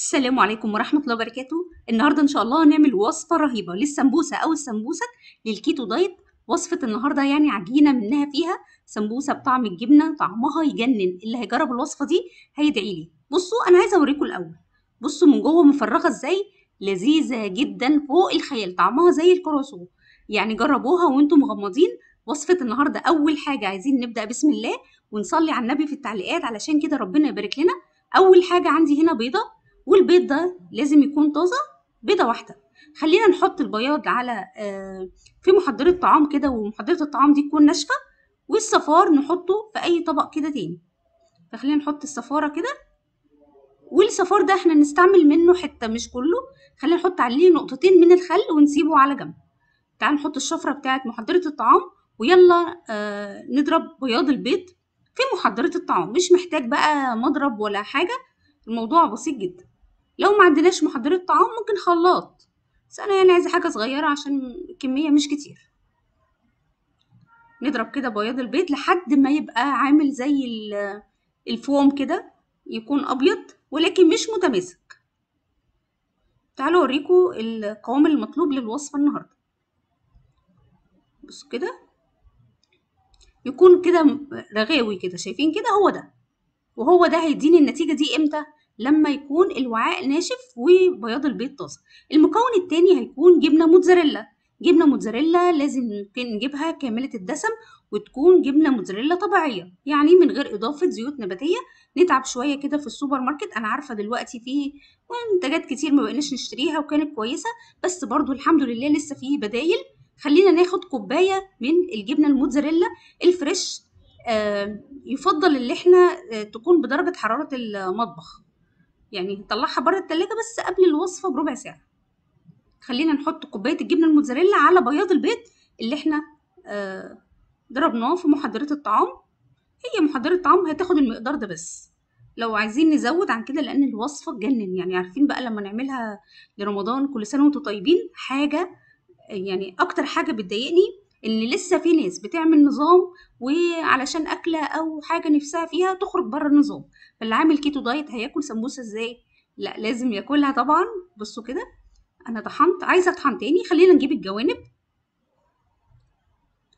السلام عليكم ورحمة الله وبركاته النهاردة إن شاء الله هنعمل وصفة رهيبة للسمبوسة أو السمبوسك للكيتو دايت وصفة النهاردة يعني عجينة منها فيها سمبوسة بطعم الجبنة طعمها يجنن اللي هيجرب الوصفة دي هيدعي لي بصوا أنا عايزة أوريكم الأول بصوا من جوه مفرغة إزاي لذيذة جدا فوق الخيال طعمها زي الكراسو يعني جربوها وانتم مغمضين وصفة النهاردة أول حاجة عايزين نبدأ بسم الله ونصلي على النبي في التعليقات علشان كده ربنا يبارك لنا أول حاجة عندي هنا بيضة والبيض ده لازم يكون طازة بيضة واحدة خلينا نحط البياض على آه، في محضرة طعام كده ومحضرة الطعام دي تكون ناشفة والصفار نحطه في أي طبق كده تاني فخلينا نحط الصفارة كده والصفار ده احنا نستعمل منه حتة مش كله خلينا نحط عليه نقطتين من الخل ونسيبه على جنب تعال نحط الشفرة بتاعت محضرة الطعام ويلا آه نضرب بياض البيض في محضرة الطعام مش محتاج بقى مضرب ولا حاجة الموضوع بسيط جدا لو ما عندناش محضرة طعام ممكن خلاط بس انا يعني عايزه حاجه صغيره عشان الكميه مش كتير نضرب كده بياض البيض لحد ما يبقى عامل زي الفوم كده يكون ابيض ولكن مش متماسك تعالوا اوريكم القوام المطلوب للوصفه النهارده بصوا كده يكون كده رغاوي كده شايفين كده هو ده وهو ده هيديني النتيجه دي امتى لما يكون الوعاء ناشف وبياض البيض طازة المكون التاني هيكون جبنة موتزاريلا جبنة موتزاريلا لازم ممكن نجيبها كاملة الدسم وتكون جبنة موتزاريلا طبيعية يعني من غير إضافة زيوت نباتية نتعب شوية كده في السوبر ماركت أنا عارفة دلوقتي فيه منتجات كتير ما بقناش نشتريها وكانت كويسة بس برضو الحمد لله لسه فيه بدايل خلينا ناخد كوباية من الجبنة الموتزاريلا الفريش آه، يفضل اللي احنا آه، تكون بدرجة حرارة المطبخ يعني طلعها بره التلاجة بس قبل الوصفة بربع ساعة خلينا نحط كوباية الجبنة الموتزاريلا على بياض البيض اللي احنا آه، ضربناه في محضرة الطعام هي محضرة الطعام هتاخد المقدار ده بس لو عايزين نزود عن كده لان الوصفة تجنن يعني عارفين بقى لما نعملها لرمضان كل سنة وانتم طيبين حاجة يعني اكتر حاجة بتضايقني اللي لسه في ناس بتعمل نظام وعلشان أكلة أو حاجة نفسها فيها تخرج بره النظام فاللي عامل كيتو دايت هياكل سمبوسة ازاي؟ لا لازم ياكلها طبعا بصوا كده أنا طحنت عايزة أطحن تاني خلينا نجيب الجوانب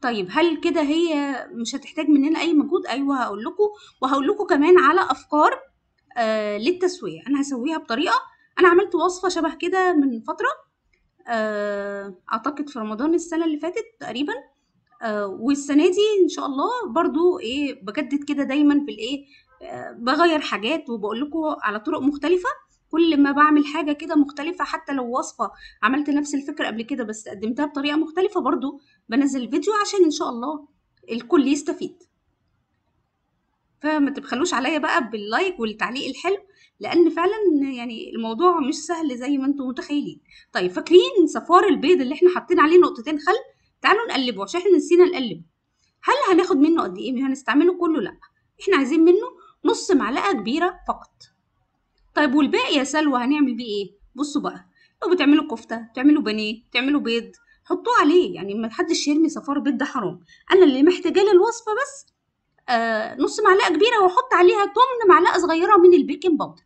طيب هل كده هي مش هتحتاج مننا أي مجهود؟ أيوه هقول لكم وهقول لكم كمان على أفكار آه للتسوية أنا هسويها بطريقة أنا عملت وصفة شبه كده من فترة آه، اعتقد في رمضان السنه اللي فاتت تقريبا آه، والسنه دي ان شاء الله برضو ايه بجدد كده دايما في الايه آه، بغير حاجات وبقول لكم على طرق مختلفه كل ما بعمل حاجة كده مختلفة حتى لو وصفة عملت نفس الفكرة قبل كده بس قدمتها بطريقة مختلفة برضو بنزل فيديو عشان إن شاء الله الكل يستفيد فما تبخلوش عليا بقى باللايك والتعليق الحلو لان فعلا يعني الموضوع مش سهل زي ما انتم متخيلين طيب فاكرين صفار البيض اللي احنا حاطين عليه نقطتين خل تعالوا نقلبه عشان احنا نسينا نقلبه هل هناخد منه قد ايه هنستعمله كله لا احنا عايزين منه نص معلقه كبيره فقط طيب والباقي يا سلوى هنعمل بيه ايه بصوا بقى لو بتعملوا كفته بتعملوا بانيه بتعملوا بيض حطوه عليه يعني ما حدش يرمي صفار بيض ده حرام انا اللي محتاجاه للوصفه بس آه نص معلقه كبيره واحط عليها ثمن معلقه صغيره من البيكنج باودر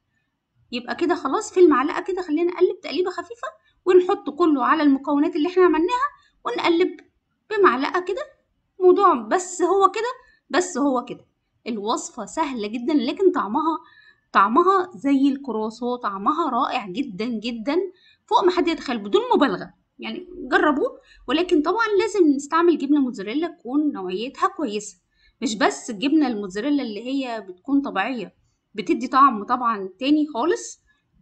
يبقى كده خلاص في المعلقه كده خلينا نقلب تقليبه خفيفه ونحط كله على المكونات اللي احنا عملناها ونقلب بمعلقه كده موضوع بس هو كده بس هو كده الوصفه سهله جدا لكن طعمها طعمها زي الكرواسون طعمها رائع جدا جدا فوق ما حد يتخيل بدون مبالغه يعني جربوه ولكن طبعا لازم نستعمل جبنه موتزاريلا تكون نوعيتها كويسه مش بس الجبنه الموتزاريلا اللي هي بتكون طبيعيه بتدي طعم طبعا تاني خالص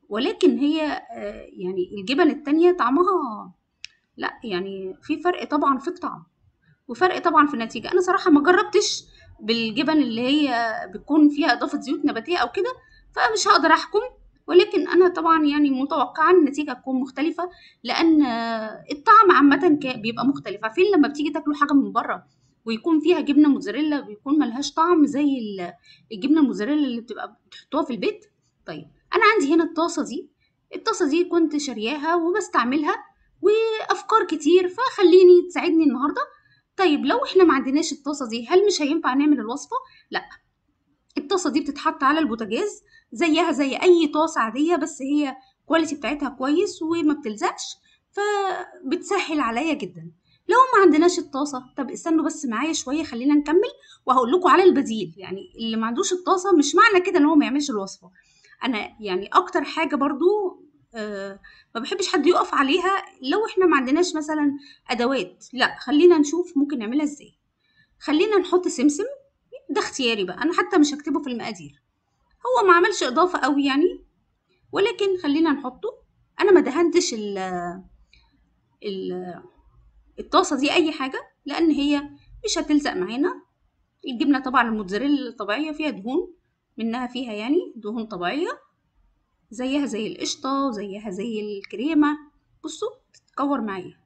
ولكن هي آه، يعني الجبن التانية طعمها لا يعني في فرق طبعا في الطعم وفرق طبعا في النتيجة أنا صراحة ما جربتش بالجبن اللي هي بتكون فيها إضافة زيوت نباتية أو كده فمش هقدر أحكم ولكن انا طبعا يعني متوقعه النتيجه تكون مختلفه لان آه، الطعم عامه بيبقى مختلف عارفين لما بتيجي تاكلوا حاجه من بره ويكون فيها جبنه موزاريلا بيكون ملهاش طعم زي الجبنه الموزاريلا اللي بتبقى بتحطوها في البيت طيب انا عندي هنا الطاسه دي الطاسه دي كنت شارياها وبستعملها وافكار كتير فخليني تساعدني النهارده طيب لو احنا ما عندناش الطاسه دي هل مش هينفع نعمل الوصفه لا الطاسه دي بتتحط على البوتاجاز زيها زي اي طاسه عاديه بس هي كواليتي بتاعتها كويس وما بتلزقش فبتسهل عليا جدا لو ما عندناش الطاسه طب استنوا بس معايا شويه خلينا نكمل وهقول لكم على البديل يعني اللي ما عندوش الطاسه مش معنى كده ان هو ما يعملش الوصفه انا يعني اكتر حاجه برضو آه ما بحبش حد يقف عليها لو احنا ما عندناش مثلا ادوات لا خلينا نشوف ممكن نعملها ازاي خلينا نحط سمسم ده اختياري بقى انا حتى مش هكتبه في المقادير هو ما عملش اضافه قوي يعني ولكن خلينا نحطه انا ما دهنتش ال ال الطاسة دي أي حاجة لأن هي مش هتلزق معانا الجبنة طبعا الموتزاريلا الطبيعية فيها دهون منها فيها يعني دهون طبيعية زيها زي القشطة وزيها زي الكريمة بصوا تتكور معايا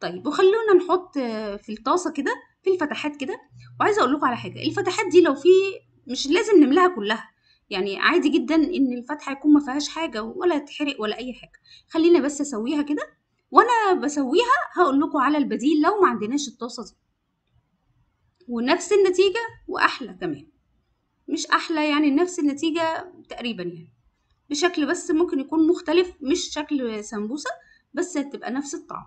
طيب وخلونا نحط في الطاسة كده في الفتحات كده وعايزة أقول لكم على حاجة الفتحات دي لو في مش لازم نملاها كلها يعني عادي جدا ان الفتحه يكون ما فيهاش حاجه ولا تحرق ولا اي حاجه خلينا بس اسويها كده وانا بسويها هقول لكم على البديل لو ما عندناش الطاسه دي ونفس النتيجه واحلى كمان مش احلى يعني نفس النتيجه تقريبا يعني بشكل بس ممكن يكون مختلف مش شكل سمبوسه بس هتبقى نفس الطعم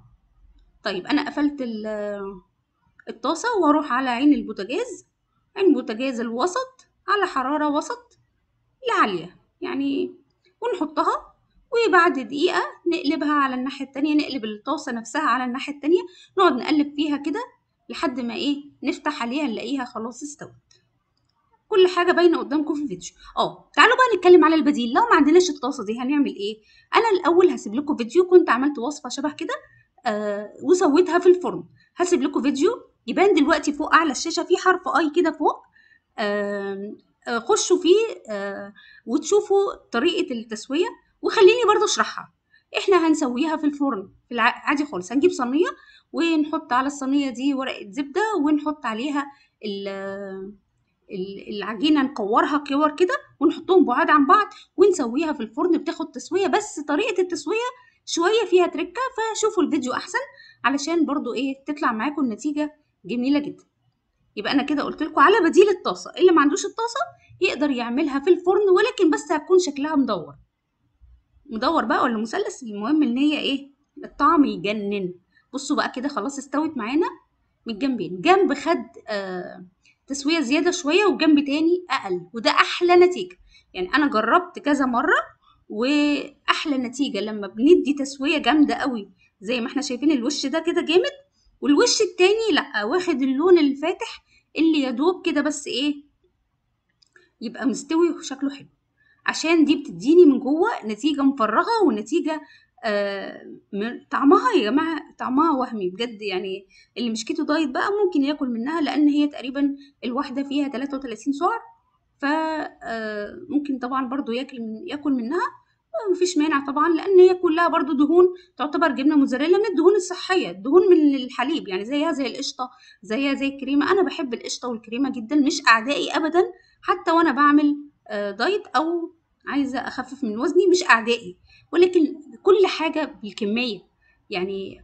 طيب انا قفلت الطاسه واروح على عين البوتاجاز عين البوتاجاز الوسط على حراره وسط لعاليه يعني ونحطها وبعد دقيقة نقلبها على الناحية التانية نقلب الطاسة نفسها على الناحية التانية نقعد نقلب فيها كده لحد ما ايه نفتح عليها نلاقيها خلاص استوت كل حاجه باينه قدامكم في الفيديو اه تعالوا بقى نتكلم على البديل لو ما عندناش الطاسه دي هنعمل ايه انا الاول هسيب لكم فيديو كنت عملت وصفه شبه كده آه وسويتها في الفرن هسيب لكم فيديو يبان دلوقتي فوق اعلى الشاشه في حرف اي كده فوق آه خشوا فيه آه وتشوفوا طريقه التسويه وخليني برضو اشرحها احنا هنسويها في الفرن في عادي خالص هنجيب صينيه ونحط على الصينيه دي ورقه زبده ونحط عليها ال العجينه نكورها كور كده ونحطهم بعاد عن بعض ونسويها في الفرن بتاخد تسويه بس طريقه التسويه شويه فيها تركه فشوفوا الفيديو احسن علشان برضو ايه تطلع معاكم النتيجه جميله جدا يبقى انا كده قلت لكم على بديل الطاسه اللي ما عندوش الطاسه يقدر يعملها في الفرن ولكن بس هتكون شكلها مدور مدور بقى ولا مثلث المهم ان هي ايه الطعم يجنن بصوا بقى كده خلاص استوت معانا من الجنبين جنب خد آه تسويه زياده شويه وجنب تاني اقل وده احلى نتيجه يعني انا جربت كذا مره واحلى نتيجه لما بندي تسويه جامده قوي زي ما احنا شايفين الوش ده كده جامد والوش التاني لا واخد اللون الفاتح اللي يدوب كده بس ايه يبقى مستوي وشكله حلو عشان دي بتديني من جوه نتيجه مفرغه ونتيجه آه، طعمها يا جماعه طعمها وهمي بجد يعني اللي مش كيتو دايت بقى ممكن ياكل منها لان هي تقريبا الواحده فيها 33 سعر آه، ممكن طبعا برضو ياكل من ياكل منها مفيش مانع طبعا لان هي كلها برضو دهون تعتبر جبنه موزاريلا من الدهون الصحيه الدهون من الحليب يعني زيها زي القشطه زيها زي الكريمه انا بحب القشطه والكريمه جدا مش اعدائي ابدا حتى وانا بعمل آه، دايت او عايزه اخفف من وزني مش اعدائي ولكن كل حاجه بالكميه يعني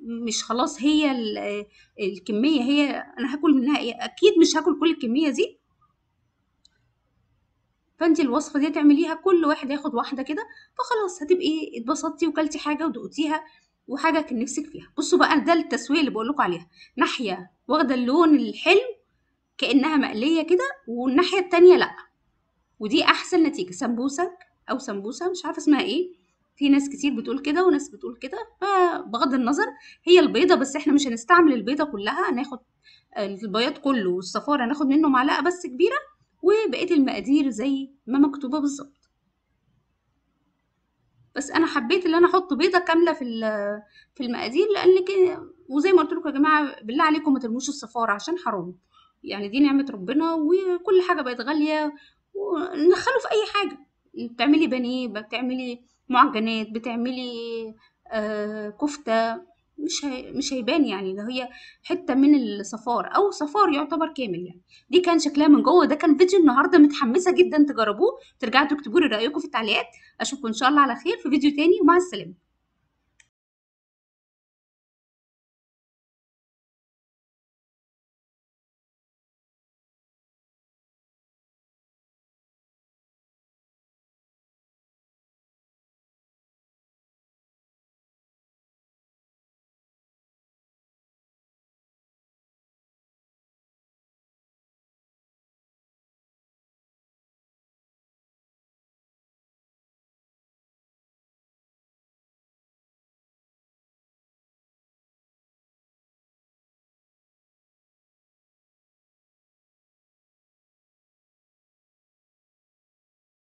مش خلاص هي آه، الكميه هي انا هاكل منها ايه اكيد مش هاكل كل الكميه دي فانت الوصفه دي تعمليها كل واحد ياخد واحده كده فخلاص هتبقي اتبسطتي وكلتي حاجه ودقتيها وحاجه كان نفسك فيها بصوا بقى ده التسويه اللي بقول لكم عليها ناحيه واخده اللون الحلو كانها مقليه كده والناحيه التانية لا ودي احسن نتيجه سمبوسك او سمبوسه مش عارفه اسمها ايه في ناس كتير بتقول كده وناس بتقول كده فبغض النظر هي البيضه بس احنا مش هنستعمل البيضه كلها هناخد البياض كله والصفار هناخد منه معلقه بس كبيره وبقيه المقادير زي ما مكتوبه بالظبط بس انا حبيت ان انا احط بيضه كامله في في المقادير لان وزي ما قلت لكم يا جماعه بالله عليكم ما ترموش الصفار عشان حرام يعني دي نعمه ربنا وكل حاجه بقت غاليه وندخله في اي حاجه بتعملي بانيه بتعملي معجنات بتعملي آه، كفته مش هي... مش هيبان يعني ده هي حته من الصفار او صفار يعتبر كامل يعني دي كان شكلها من جوه ده كان فيديو النهارده متحمسه جدا تجربوه ترجعوا تكتبوا لي رايكم في التعليقات اشوفكم ان شاء الله على خير في فيديو تاني ومع السلامه